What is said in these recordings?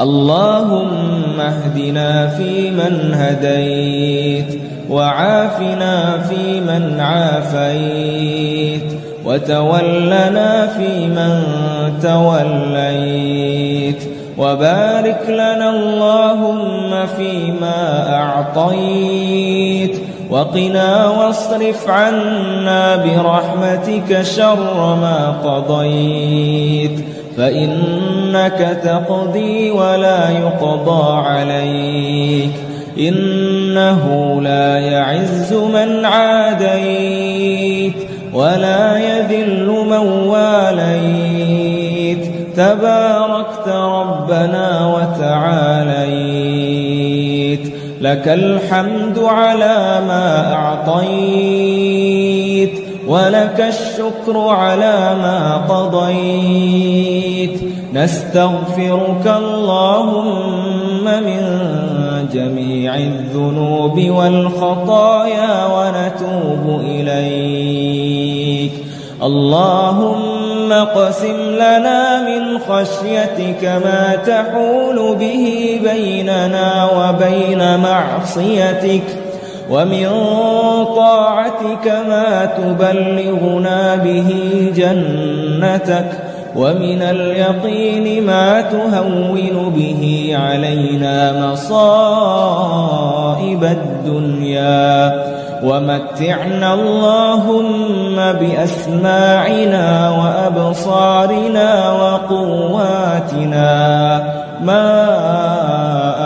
اللهم اهدنا فيمن هديت وعافنا فيمن عافيت وتولنا فيمن توليت وبارك لنا اللهم فيما أعطيت وقنا واصرف عنا برحمتك شر ما قضيت فإنك تقضي ولا يقضى عليك إنه لا يعز من عاديت ولا يذل من واليت تباركت ربنا وتعاليت لك الحمد على ما أعطيت ولك الشكر على ما قضيت نستغفرك اللهم من جميع الذنوب والخطايا ونتوب إليك اللهم اقسم لنا من خشيتك ما تحول به بيننا وبين معصيتك ومن طاعتك ما تبلغنا به جنتك ومن اليقين ما تهون به علينا مصائب الدنيا ومتعنا اللهم بأسماعنا وأبصارنا وقواتنا ما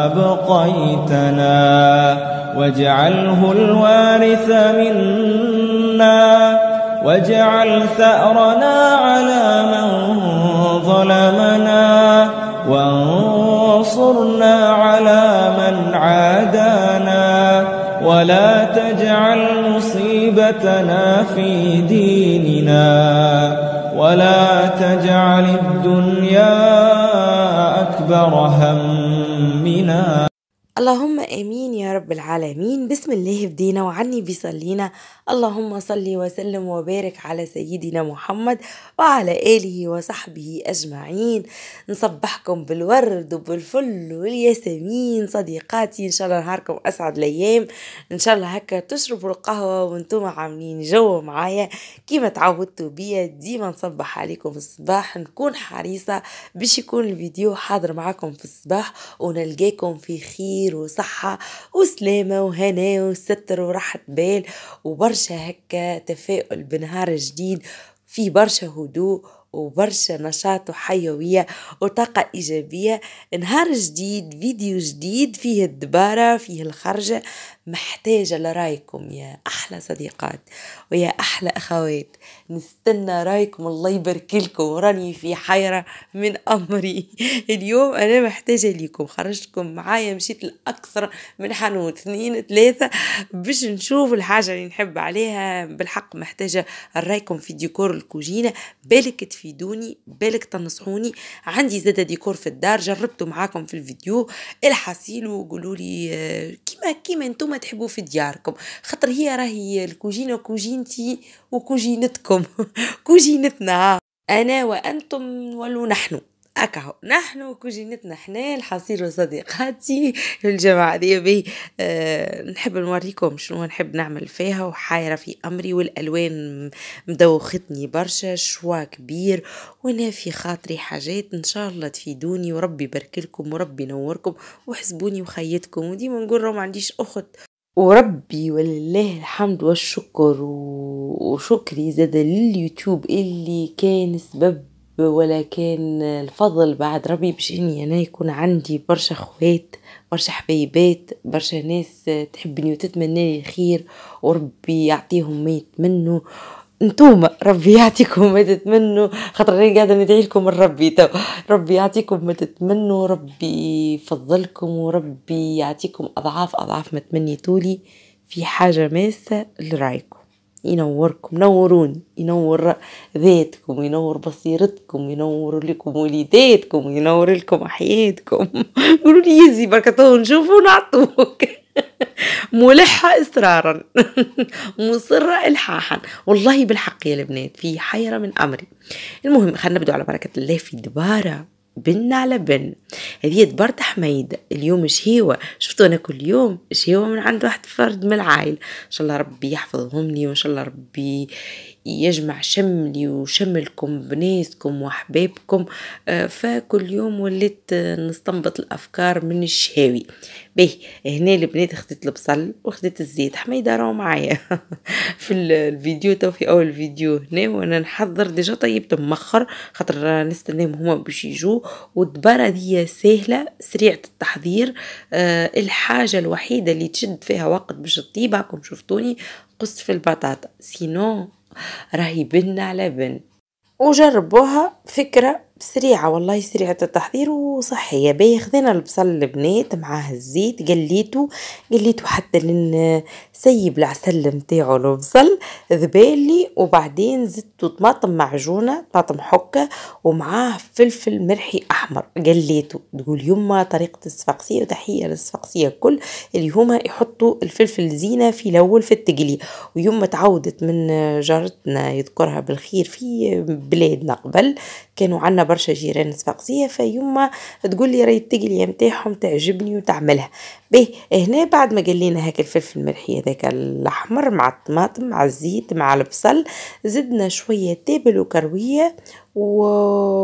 أبقيتنا واجعله الوارث منا واجعل ثأرنا على من ظلمنا وانصرنا على من عادانا ولا تجعل مصيبتنا في ديننا ولا تجعل الدنيا أكبر همنا اللهم امين يا رب العالمين بسم الله بدينا وعني بيصلينا اللهم صل وسلم وبارك على سيدنا محمد وعلى اله وصحبه اجمعين نصبحكم بالورد وبالفل والياسمين صديقاتي ان شاء الله نهاركم اسعد الايام ان شاء الله هكا تشربوا القهوه وانتم عاملين جو معايا كيما تعودتوا بيا ديما نصبح عليكم الصباح نكون حريصه باش يكون الفيديو حاضر معاكم في الصباح ونلقاكم في خير خير وصحة وسلامة وهنا وستر وراحة بال وبرشا هكا تفاؤل بنهار جديد في برشا هدوء وبرشا نشاط وحيوية وطاقة إيجابية نهار جديد فيديو جديد فيه الدبارة فيه الخرجة محتاجة لرايكم يا أحلى صديقات ويا أحلى أخوات نستنى رايكم الله يبارك لكم راني في حيرة من أمري اليوم أنا محتاجة ليكم خرجتكم معايا مشيت لأكثر من حنوت اثنين ثلاثة باش نشوف الحاجة اللي نحب عليها بالحق محتاجة رايكم في ديكور الكوجينة بالك تفيدوني بالك تنصحوني عندي زادة ديكور في الدار جربته معاكم في الفيديو الحصيل وقولوا لي آه، كيما كيما انتم تحبوا في دياركم خطر هي راهي الكوجينه كوجينتي وكوجينتكم كوجينتنا انا وانتم ولو نحن أكاو نحن كوجينتنا حنا الحصير وصديقاتي الجماعة دي بي أه نحب نوريكم شنو نحب نعمل فيها وحايرة في أمري والألوان مدوختني برشا شوا كبير وأنا في خاطري حاجات إن شاء الله تفيدوني وربي يباركلكم وربي ينوركم وحسبوني وخيتكم وديما نقول ما عنديش أخت وربي ولله الحمد والشكر وشكري زاد لليوتيوب اللي كان سبب ولكن الفضل بعد ربي باش اني انا يكون عندي برشا خوات برشا حبايبات برشا ناس تحبني وتتمنى لي الخير وربي يعطيهم ما يتمنوا انتوما ربي يعطيكم ما تتمنوا خاطر انا قاعده ندعي لكم لربي تو ربي يعطيكم ما تتمنوا ربي يفضلكم وربي يعطيكم اضعاف اضعاف ما تمنيتولي في حاجه ماسه لرايكم ينوركم نوروني ينور ذاتكم ينور بصيرتكم ينور لكم وليداتكم ينور لكم حياتكم قولوا لي يزي بركة نشوفوا نعطوك ملحة إصرارا مصرة إلحاحا والله بالحق يا البنات في حيرة من أمري المهم خلينا نبدو على بركة الله في دبارة بن على بن هذه برد حميد اليوم شهيوة شفتو أنا كل يوم شهيوة من عند واحد فرد من العائلة إن شاء الله ربي يحفظهم لي وإن شاء الله ربي يجمع شملي وشملكم بناسكم وأحبابكم آه، فكل يوم وليت آه، نستنبط الأفكار من الشهاوي به هنا البنات خديت البصل وخديت الزيت حميدة راهو معايا في الفيديو تو في أول فيديو هنا وأنا نحضر ديجا طيبت مخر خاطر نستناهم هما باش يجوا والدبارة دي سهلة سريعة التحضير آه، الحاجة الوحيدة اللي تشد فيها وقت باش تطيب راكم شفتوني قص في البطاطا سينو راهي بن على بن وجربوها فكرة سريعة والله سريعة التحضير وصحية باهي خذينا البصل البنات معاه الزيت قليته قليته حتى لن سيب العسل نتاعو البصل ذبالي وبعدين زدتو طماطم معجونه طماطم حكه ومعاه فلفل مرحي احمر قليتو تقول يما طريقه الصفاقسيه وتحيه للصفاقسيه الكل اللي هما يحطوا الفلفل زينه في الاول في التقليه ويما تعودت من جارتنا يذكرها بالخير في بلادنا قبل كانوا عندنا برشا جيران صفاقسيه فيما تقول لي راهي التقليه نتاعهم تعجبني وتعملها به هنا بعد ما قال هاك الفلفل الملحي هذاك الاحمر مع الطماطم مع الزيت مع البصل زدنا شويه تابل وكرويه و...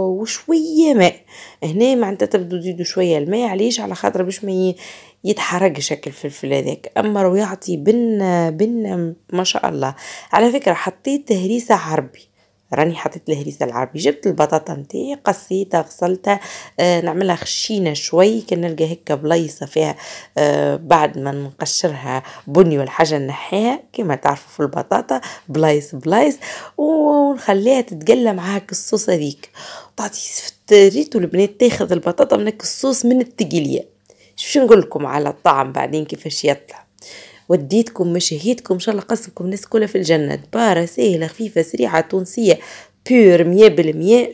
وشويه ماء هنا معناتها تبدو تزيدوا شويه الماء علاش على خاطر باش ما ي... يتحرق شكل الفلفل هذاك اما ويعطي بن بن ما شاء الله على فكره حطيت هريسه عربي راني حطيت الهريسه العربي جبت البطاطا نتاعي قصيتها غسلتها آه نعملها خشينه شوي كان نلقى هكا بلايصه فيها آه بعد ما نقشرها بني والحاجة نحيها كما تعرفوا في البطاطا بلايص بلايص ونخليها تتقلى معاك الصوص هذيك تعطي ريتو البنات تاخذ البطاطا منك الصوص من التقليه شو نقول لكم على الطعم بعدين كيفاش يطلع وديتكم مشهيتكم ان شاء الله قسمكم الناس كلها في الجنه بارة سهله خفيفه سريعه تونسيه بيور مية بالمية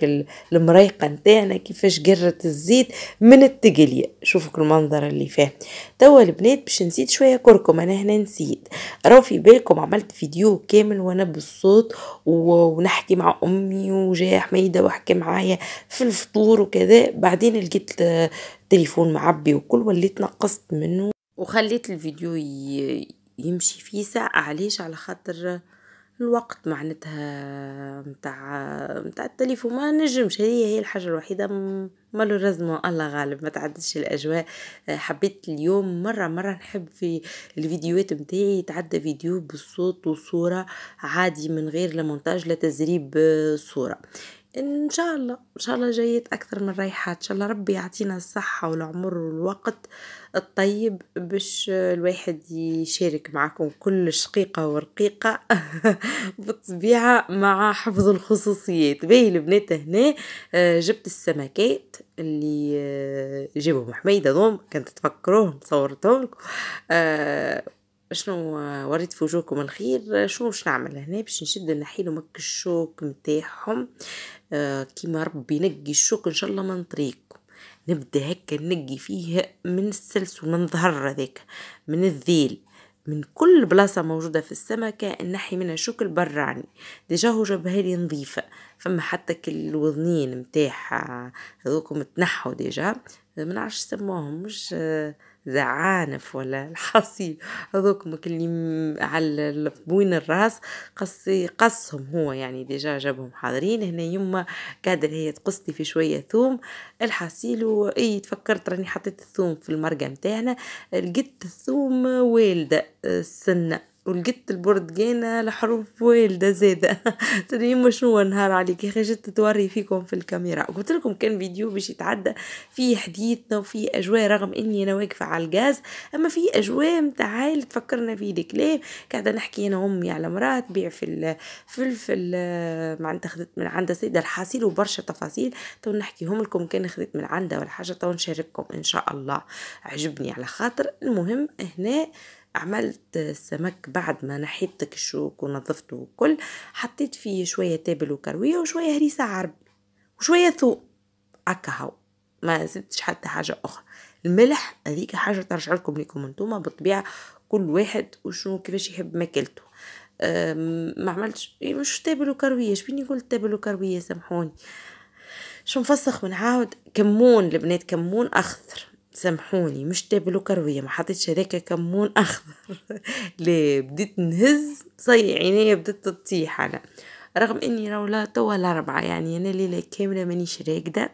كل المريقة نتاعنا كيفاش قرت الزيت من التقلية كل المنظر اللي فيه توا البنات باش نزيد شوية كركم انا هنا نسيت راو في بالكم عملت فيديو كامل وانا بالصوت ونحكي مع امي وجاية حميدة وحكي معايا في الفطور وكذا بعدين لقيت آه، تليفون معبي وكل وليت نقصت منه وخليت الفيديو يمشي فيه ساعة علاش على خاطر الوقت معناتها متاع متاع التليفون ما نجمش هي هي الحاجه الوحيده مالو رزمه الله غالب ما تعدش الاجواء آه، حبيت اليوم مره مره نحب في الفيديوهات متاعي يتعدى فيديو بالصوت وصوره عادي من غير لا مونتاج لا تزريب آه، صوره ان شاء الله ان شاء الله جيت اكثر من رايحات ان شاء الله ربي يعطينا الصحه والعمر والوقت الطيب باش الواحد يشارك معكم كل شقيقه ورقيقه بالطبيعه مع حفظ الخصوصيات باهي البنات هنا آه، جبت السمكات اللي آه، جابهم حميده دوم كنت تفكروهم صورتهم شنو وريت في وجوهكم الخير شنو باش نعمل هنا باش نشد نحيلهم هك الشوك نتاعهم آه، كيما ربي ينقي الشوك ان شاء الله من طريقكم نبدا هكا نقي فيه من السلسل من ظهر هذاك من الذيل من كل بلاصة موجودة في السمكة نحي منها شوك البراني ديجا هو جابها لي نظيفة فما حتى الوذنين متاعها آه، هذوكم تنحوا ديجا ما نعرفش سموهم مش آه زعانف ولا الحصي هذوك اللي على بوين الراس قص قصهم هو يعني ديجا جابهم حاضرين هنا يما قادر هي تقصلي في شويه ثوم الحصيل اي تفكرت راني حطيت الثوم في المرقه متاعنا لقيت الثوم والده السنه ولقيت جينا الحروف والدة زادة تريم شنو نهار عليك يا جيت توري فيكم في الكاميرا قلت لكم كان فيديو باش يتعدى فيه حديثنا وفيه اجواء رغم اني انا واقفة على الغاز اما في اجواء متاع عائلة تفكرنا في الكلام قاعدة نحكي انا امي على مرات تبيع في الفلفل أنت آه، خدت من عندها سيدة الحاصيل وبرشا تفاصيل تو نحكيهم لكم كان خدت من عندها ولا حاجة تو نشارككم ان شاء الله عجبني على خاطر المهم هنا عملت السمك بعد ما نحيت الشوك ونظفته وكل حطيت فيه شوية تابل وكروية وشوية هريسة عربي وشوية ثوم هكا ما زدتش حتى حاجة أخرى الملح هذيك حاجة ترجع لكم ليكم انتوما بالطبيعة كل واحد وشنو كيفاش يحب ماكلته ما عملتش إيه، مش تابل وكروية شبيني قلت تابل وكروية سامحوني شو نفسخ ونعاود كمون البنات كمون أخضر سامحوني مش تابلو كرويه ما حطيتش هذاك كمون اخضر ليه بديت نهز صي عينيا بديت تطيح انا رغم اني رولا توا الاربعه يعني انا ليله كامله مانيش راقده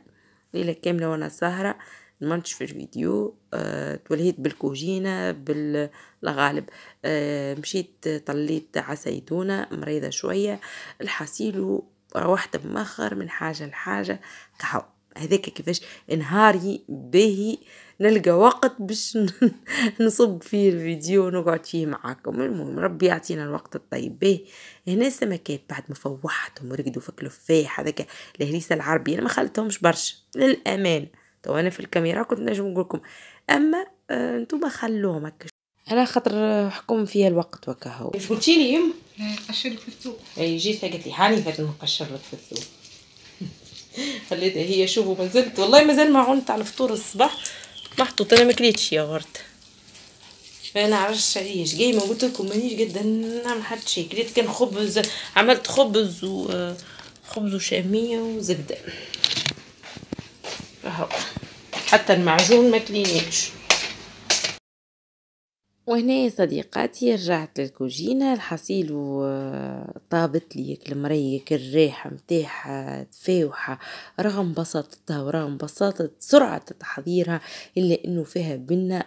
ليله كامله وانا سهره نمنتش في الفيديو أه، تولهيت بالكوجينه بالغالب أه، مشيت طليت عسيدونه مريضه شويه الحصيل روحت مأخر من حاجه لحاجه كحو هذاك كيفاش نهاري باهي نلقى وقت باش نصب فيه الفيديو ونقعد فيه معاكم المهم ربي يعطينا الوقت الطيب به هنا السمكات بعد ما فوحتهم ورقدوا في الكلفاح هذاك الهريسه العربيه انا ما خلتهمش برشا للامان تو انا في الكاميرا كنت نجم نقول لكم اما آه خلوهم هكا على خاطر آه، حكم فيها الوقت وكا هو قلتي لي يم نقشر لك في الثوب اي جيت قالت لي هاني فات نقشر لك في الثوب خليتها هي شوفوا مازلت والله مازال ما عونت على الفطور الصباح محطوط انا ما كليتش ياغورت ما نعرفش علاش جاي ما قلت لكم مانيش قد نعمل حتى شي كليت كان خبز عملت خبز و خبز وشاميه وزبده اهو حتى المعجون ما كلينيش وهنا يا صديقاتي رجعت للكوجينة الحصيل آه، طابت لي المريك الريحة متاعها تفاوحة رغم بساطتها ورغم بساطة سرعة تحضيرها إلا أنه فيها بنة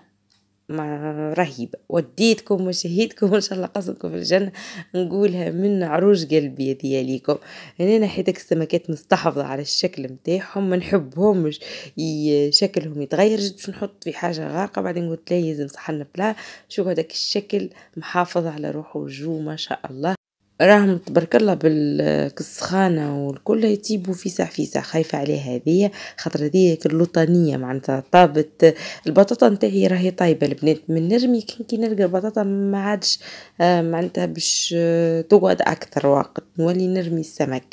ما رهيب وديتكم وشهيتكم وان شاء الله قصدكم في الجنه نقولها من عروج قلبي هنا يعني انا حيتك السمكات مستحفظه على الشكل نتاعهم ما نحبهمش شكلهم يتغير جد باش نحط في حاجه غارقه بعدين قلت لا لازم صحن بلا شوف هذاك الشكل محافظ على روحه جو ما شاء الله راهم تبارك الله بالكسخانه والكل يطيبوا في ساع خايفه عليها هذه خاطر هذه اللوطانيه معناتها طابت البطاطا نتاعي راهي طايبه البنات من نرمي كي نلقى البطاطا ما عادش آه، معناتها باش آه، تقعد اكثر وقت نولي نرمي السمك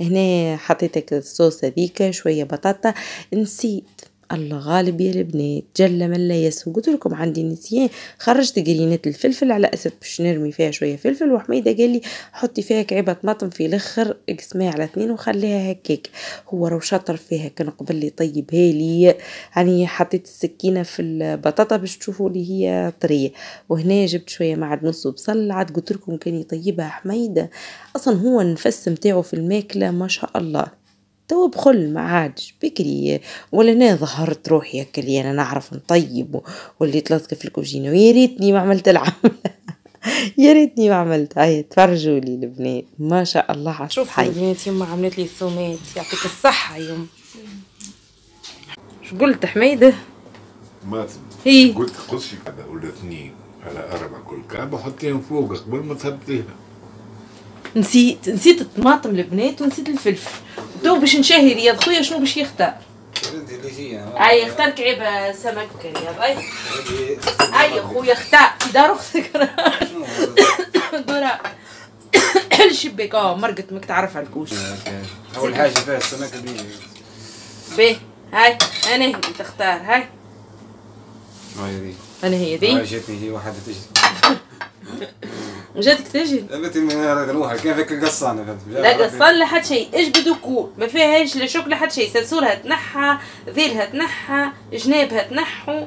هنا حطيت الصوص هذيك شويه بطاطا نسيت الغالب يا البنات جل من لا يسهو قلت لكم عندي نسيان خرجت قرينات الفلفل على اساس باش نرمي فيها شويه فلفل وحميده قال لي حطي فيها كعبه طماطم في الاخر اقسميها على اثنين وخليها هكاك هو راه شاطر فيها كان قبل لي طيبها لي يعني حطيت السكينه في البطاطا باش تشوفوا لي هي طريه وهنا جبت شويه معدنوس وبصل عاد قلت لكم كان يطيبها حميده اصلا هو النفس نتاعو في الماكله ما شاء الله تو بخل ما عادش بكري ولا انا ظهرت روحي هكا اللي انا نعرف نطيب واللي طلعت في الكوجينه ويا ريتني ما عملت العمل يا ريتني ما عملت هاي تفرجوا لي البنات ما شاء الله على شوف حي البنات يما عملت لي الثومات يعطيك الصحه يما شو قلت حميده ما هي قلت قصي ولا اثنين على اربع كل كعبه حطيهم فوق قبل ما تهبطيها نسيت نسيت الطماطم البنات ونسيت الفلفل تو باش نشهي رياض خويا شنو باش يختار هاي اختار كعيب سمك يا هاي اي خويا اختار في دار اختك دورا الشباك اه مرقت ماك تعرفها الكوش اول حاجه فيها السمك البني هاي انا هي تختار هاي هاي دي انا هي دي جاتني هي واحده تجي وجاتك تجي يا بنتي روحك كيف هيك قصانة لا قصان لا حد شيء اجبد كول ما فيهاش لا شوك لا حد شيء سلسولها تنحى ذيلها تنحى جنابها تنحوا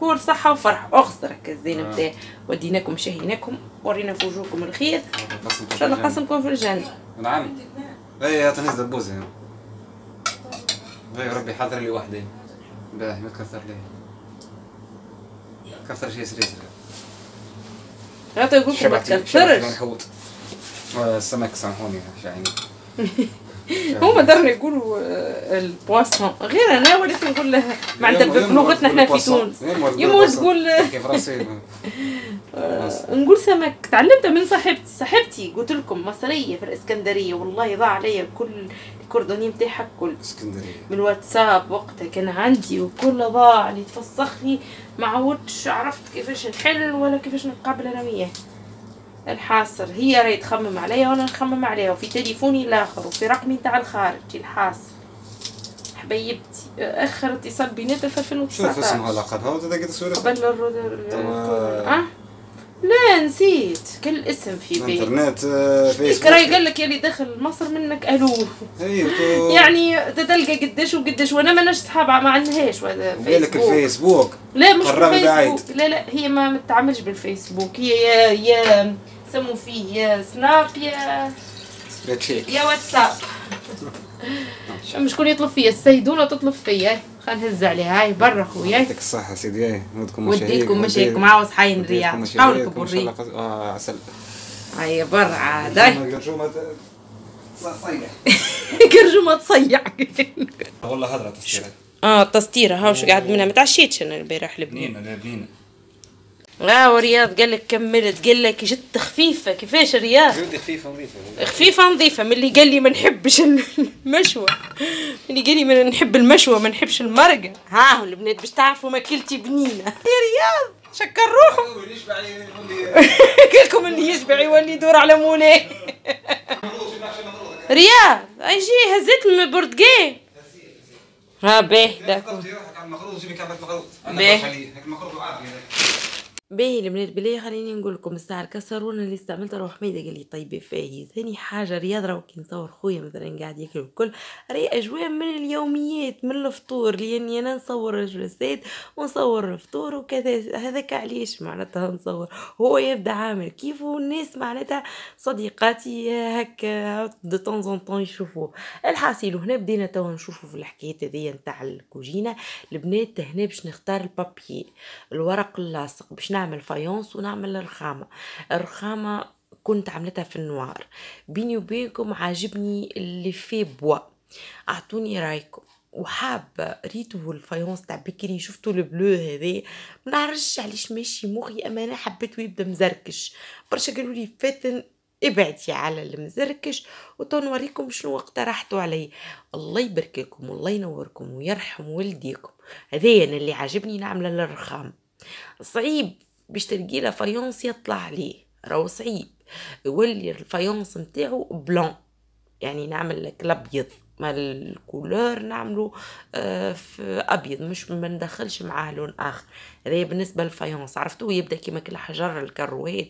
كور صحة وفرح أخسرك الزين آه. بتاعي وديناكم شهيناكم ورينا في وجوهكم الخير إن شاء الله قسمكم في الجنة نعم إيه، يا تنزل دبوزة إيه، هي ربي حضر لي وحدي باهي ما تكثر لي كثر شي سريسري هات يقولكم ما تكترش آه، السمك سامحوني يعني هما دارنا يقولوا آه، البواسون غير انا وليت نقول له معناتها بلغتنا احنا في تونس يموت تقول آه، نقول سمك تعلمت من صاحبتي صاحبتي قلت لكم مصريه في الاسكندريه والله ضاع عليا كل الكردوني نتاعها الكل اسكندريه من واتساب وقتها كان عندي وكل ضاع اللي تفسخ لي ما عودتش عرفت كيفاش نحل ولا كيفاش نتقابل انا وياه الحاصر هي راهي تخمم عليا وانا نخمم عليها وفي تليفوني الاخر وفي رقمي تاع الخارج الحاصر حبيبتي اخر اتصال بيناتنا في 2019 اسمها اسم هاو وتلاقي تصوير قبل الرد اه لا نسيت كل اسم في بيت الانترنت آه، فيسبوك راهي قال لك يلي دخل مصر منك الو أيوة، يعني تتلقى قداش وقداش وانا ماناش صحاب ما عندهاش قال لك الفيسبوك لا مش الفيسبوك لا لا هي ما متعاملش بالفيسبوك هي يا يا سمو فيه يا سناب يا يا واتساب مش شكون يطلب فيا السيدونه تطلب فيا هز عليها هاي برا خويا يعطيك الصحة سيدي هاي نودكم مشاهيركم وديتكم مشاهيركم عاوز حاين رياض حاولكم بالرياض اه عسل هاي برا عاد كرجو ما تصيح والله هضرة تستيرة اه التستيرة هاو شو قاعد منها ما تعشيتش انا البارح لبنان لبنان اه رياض قال لك كملت قال لك جت خفيفه كيفاش رياض جودي خفيفه نظيفه خفيفه نظيفه من اللي قال لي ما نحبش المشوى اللي قال لي ما نحب المشوى ما نحبش المرقه ها البنات باش تعرفوا ماكلتي بنينه يا رياض شكر روحه قالكم اللي يشبع يولي يدور على مولاه رياض اجي هزيت البرتقال ها باهي داك باهي باهي البنات بالله خليني نقول لكم الساعه الكسرونه اللي استعملتها روح ميدا قال لي طيب فيه ثاني حاجه رياض راهو كي نصور خويا مثلا قاعد ياكل الكل راهي اجواء من اليوميات من الفطور لاني انا نصور الجلسات ونصور الفطور وكذا هذاك علاش معناتها نصور هو يبدا عامل كيف والناس معناتها صديقاتي هكا دو طون زون طون يشوفوه الحاصل هنا بدينا توا نشوفوا في الحكايه هذيا نتاع الكوجينه البنات هنا باش نختار البابي الورق اللاصق باش نعمل فايونس ونعمل الرخامة الرخامة كنت عملتها في النوار بيني وبينكم عاجبني اللي في بوا اعطوني رايكم وحاب ريتو الفايونس تاع بكري شفتو البلو هذي ما نعرفش علاش ماشي مخي اما انا حبيت يبدا مزركش برشا قالوا لي فاتن ابعدي على المزركش وتنوريكم نوريكم شنو اقترحتوا علي الله يبارككم والله ينوركم ويرحم والديكم هذا انا اللي عاجبني نعمله للرخام صعيب باش تلقي لا فايونس يطلع عليه راهو صعيب يولي الفايونس نتاعو بلون يعني نعمل لك الابيض ما الكولور نعملو آه، في ابيض مش ما ندخلش معاه لون اخر هذا بالنسبه للفايونس عرفتوه يبدا كيما الحجر الكروات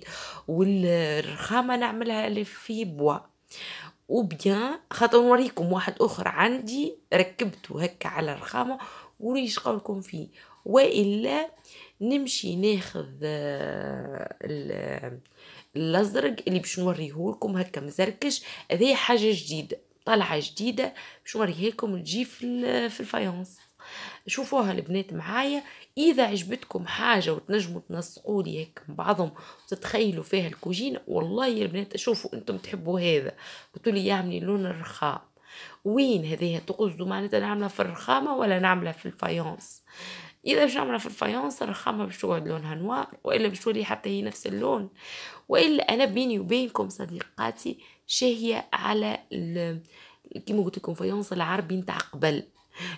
والرخامه نعملها اللي في بوا وبيان خاطر نوريكم واحد اخر عندي ركبته هكا على الرخامه وريش قولكم فيه والا نمشي ناخذ آه، آه، الازرق اللي باش نوريهولكم هكا مزركش هذه حاجه جديده طلعه جديده باش نوريها لكم تجي في في الفايونس شوفوها البنات معايا اذا عجبتكم حاجه وتنجموا تنسقوا لي هيك بعضهم وتتخيلوا فيها الكوجين والله يا البنات شوفوا انتم تحبوا هذا قلتوا لي يعملي لون الرخام وين هذه تقصدوا معناتها نعملها في الرخامه ولا نعملها في الفايونس إذا نعملها في الفايونس نرخمها باش تقعد لونها نوار وإلا باش تولي حتى هي نفس اللون وإلا أنا بيني وبينكم صديقاتي شاهية على كيما قلت لكم فايونس العربي نتاع قبل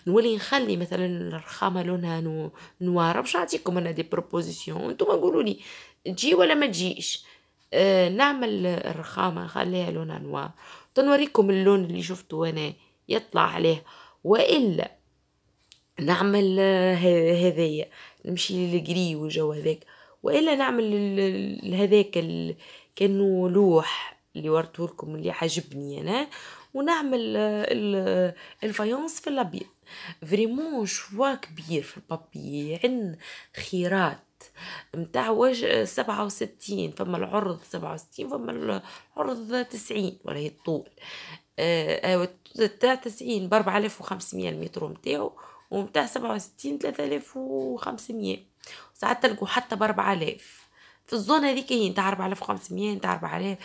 نولي نخلي مثلا الرخامه لونها نو... نوار باش نعطيكم انا دي بروبوزيسيون نتوما قولوا لي تجي ولا ما تجيش آه نعمل الرخامه نخليها لونها نوار تنوريكم اللون اللي شفته انا يطلع عليه والا نعمل آه، هذايا نمشي للجري وجو هذاك والا نعمل هذاك كانو لوح اللي ورته لكم اللي عجبني انا ونعمل آه، آه، الفايونس في الابيض فريمون شوا كبير في البابي عن خيرات متاع وجه سبعة وستين فما العرض سبعة وستين فما العرض تسعين ولا هي الطول آه تسعين بأربعة آلاف وخمسمية المترو متاعو ومتاع سبعة وستين ثلاثة آلاف وخمسمية ساعات تلقوا حتى بأربعة آلاف في الزون هذيك هي نتاع أربعة آلاف وخمسمية نتاع أربعة آلاف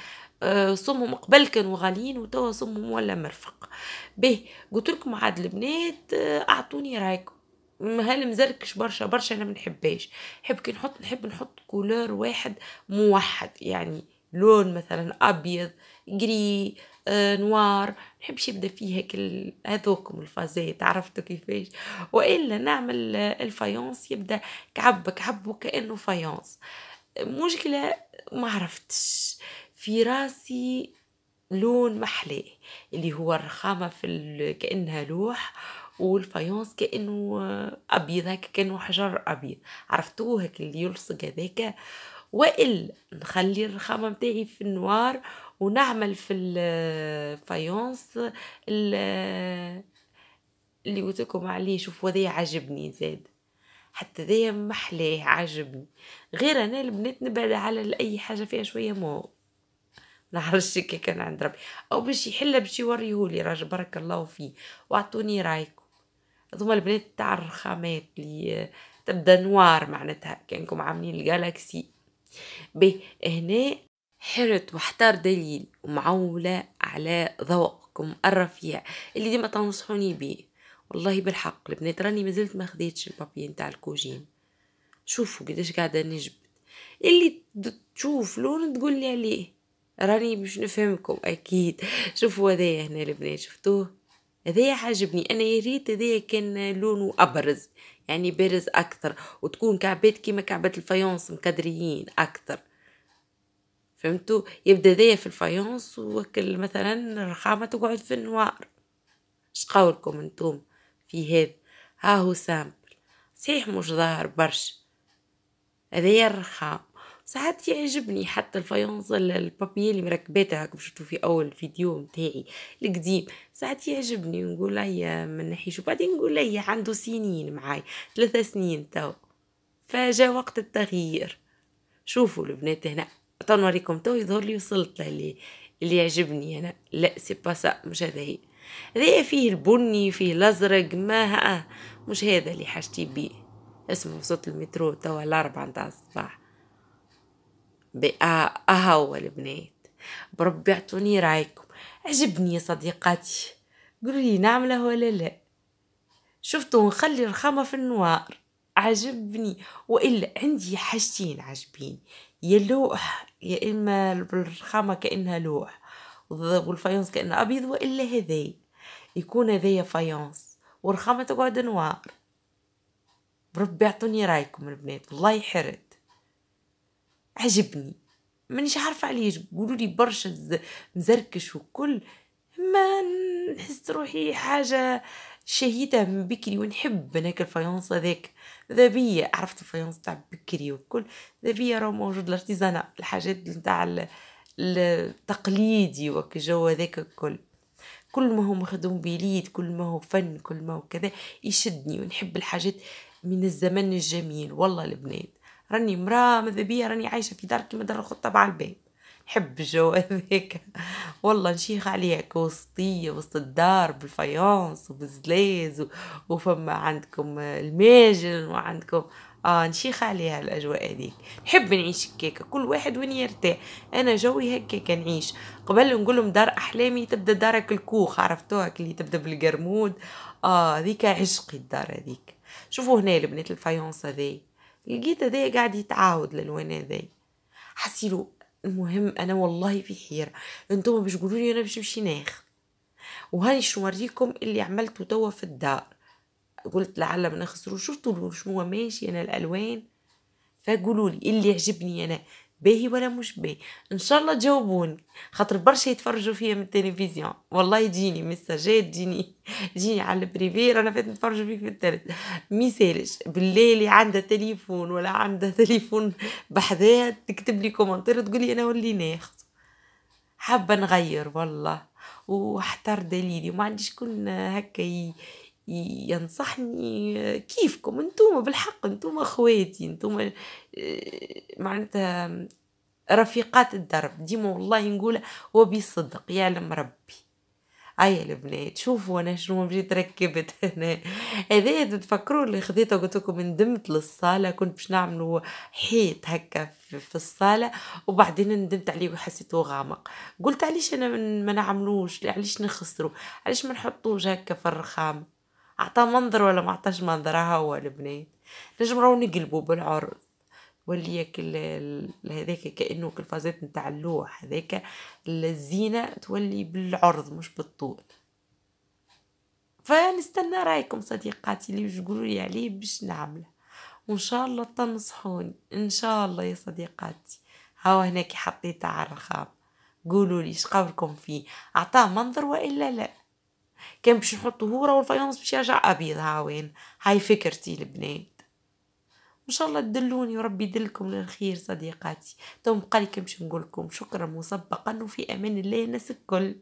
آه، صمهم قبل كانوا غاليين وتوا صمهم ولا مرفق به قلت لكم عاد البنات آه، اعطوني رايكم هل مزركش برشا برشا انا ما نحبهاش نحب كي نحط نحب نحط كولور واحد موحد يعني لون مثلا ابيض جري آه، نوار نحبش يبدا فيه هيك هذوكم الفازات عرفتوا كيفاش والا نعمل آه، الفايونس يبدا كعب كعب وكانه فايونس مشكله ما عرفتش في راسي لون محلاه اللي هو الرخامه في كانها لوح والفايونس كانه آه، ابيض هكا كانه حجر ابيض عرفتوه هيك اللي يلصق هذاك والا نخلي الرخامه متاعي في النوار ونعمل في الفايونس اللي قلت لكم عليه شوفوا هذا عجبني زاد حتى ذي محلاه عجبني غير انا البنات نبعد على اي حاجه فيها شويه مو نعرفش كي كان عند ربي او باش يحل باش يوريهولي راجل بارك الله فيه واعطوني رايكم هذوما البنات تاع الرخامات اللي تبدا نوار معناتها كانكم عاملين الجالاكسي به هنا حرت واحتار دليل ومعولة على ذوقكم الرفيع اللي ديما تنصحوني بيه والله بالحق البنات راني مازلت ما خديتش البابي نتاع الكوجين شوفوا قداش قاعده نجبد اللي تشوف لون تقول لي عليه راني باش نفهمكم اكيد شوفوا هذايا هنا البنات شفتوه هذايا عجبني انا يا ريت هذايا كان لونه ابرز يعني بارز أكثر وتكون كعبات كيما كعبات الفايونس مكدريين أكثر فهمتوا يبدا ذي في الفايونس وكل مثلا الرخامة تقعد في النوار قولكم انتم في هذا ها هو سامبل صحيح مش ظاهر برشا هذايا الرخام ساعات يعجبني حتى الفيونز البابي اللي مركباتها كما شفتو في اول فيديو متاعي القديم ساعات يعجبني ونقول هيا ما نحيش وبعدين نقول هيا عنده سنين معاي ثلاثة سنين تو فجاء وقت التغيير شوفوا البنات هنا تو نوريكم تو يظهر لي وصلت للي اللي يعجبني انا لا سي با سا مش هذا هي هذايا فيه البني فيه الازرق ما ها مش هذا اللي حاجتي بيه اسمه وصلت المترو توا الاربعة نتاع الصباح بأهوى البنات بربي اعطوني رايكم عجبني يا صديقاتي قولولي نعمله ولا لا شفتوا نخلي الرخامه في النوار عجبني وإلا عندي حاجتين عجبين يا لوح يا إما الرخامة كأنها لوح والفايونس كأنه أبيض وإلا هذي يكون هذايا فايونس والرخامة تقعد نوار بربي اعطوني رايكم البنات والله يحرد عجبني مانيش عارفه علاش قولوا لي برشا مزركش وكل ما نحس روحي حاجه شهيته من بكري ونحب هناك الفيونس هذاك ذا بيا عرفت الفيونس تاع بكري وكل ذا بيا راه موجود الارتيزانا الحاجات نتاع التقليدي جو هذاك الكل كل ما هو مخدوم بليد كل ما هو فن كل ما هو كذا يشدني ونحب الحاجات من الزمن الجميل والله البنات راني مراه ماذا بيا راني عايشه في دار كيما دار الخطه على الباب نحب الجو هذاك والله نشيخ عليها كوسطية وسط الدار بالفيونس وبالزلاز وفما عندكم الماجن وعندكم اه نشيخ عليها الاجواء هذيك نحب نعيش كيكة كل واحد وين يرتاح انا جوي هكا نعيش قبل نقول لهم دار احلامي تبدا دارك الكوخ عرفتوها اللي تبدا بالقرمود اه هذيك عشقي الدار هذيك شوفوا هنا البنات الفايونس هذي لقيت ده قاعد يتعاود للوان ذي حسيلو المهم انا والله في حيرة انتم باش قولوا لي انا باش نمشي ناخذ وهاني شو نوريكم اللي عملته توا في الدار قلت لعل ما نخسرو شفتوا شنو ماشي انا الالوان فقولوا لي اللي عجبني انا باهي ولا مش باهي ان شاء الله تجاوبوني خاطر برشا يتفرجوا فيا من التلفزيون والله يجيني مساجات تجيني جيني على البريفي رانا فات نتفرج فيك في التلفزيون ميسالش بالله اللي عندها تليفون ولا عندها تليفون بحذاه تكتب لي كومنتير تقول لي انا ولي ناخذ حابه نغير والله واحتار دليلي ما عنديش كل هكا ينصحني كيفكم انتوما بالحق انتوما خواتي انتوما آه، معناتها رفيقات الدرب ديما والله نقول وبصدق يعلم ربي أيا البنات شوفوا انا شنو مشيت ركبت هنا هذا تفكروا اللي خذيته قلت لكم ندمت للصاله كنت باش نعمل حيط هكا في الصاله وبعدين ندمت عليه وحسيته غامق قلت علاش انا ما نعملوش علاش نخسرو علاش ما نحطوش هكا في الرخام عطا منظر ولا ما عطاش منظر ها هو البنات نجم راهو نقلبو بالعرض ولي هذاك كانه كالفازات نتاع اللوح هذاك الزينه تولي بالعرض مش بالطول فنستنى رايكم صديقاتي اللي باش تقولوا لي عليه باش نعمله وان شاء الله تنصحوني ان شاء الله يا صديقاتي هاو هناك حطيت على الرخام قولوا لي شقولكم فيه اعطاه منظر والا لا كان باش نحط هورا والفيونس باش يرجع ابيض هاوين هاي فكرتي البنات ان شاء الله تدلوني وربي يدلكم للخير صديقاتي تو بقالي كمش نقولكم شكرا مسبقا وفي امان الله الناس الكل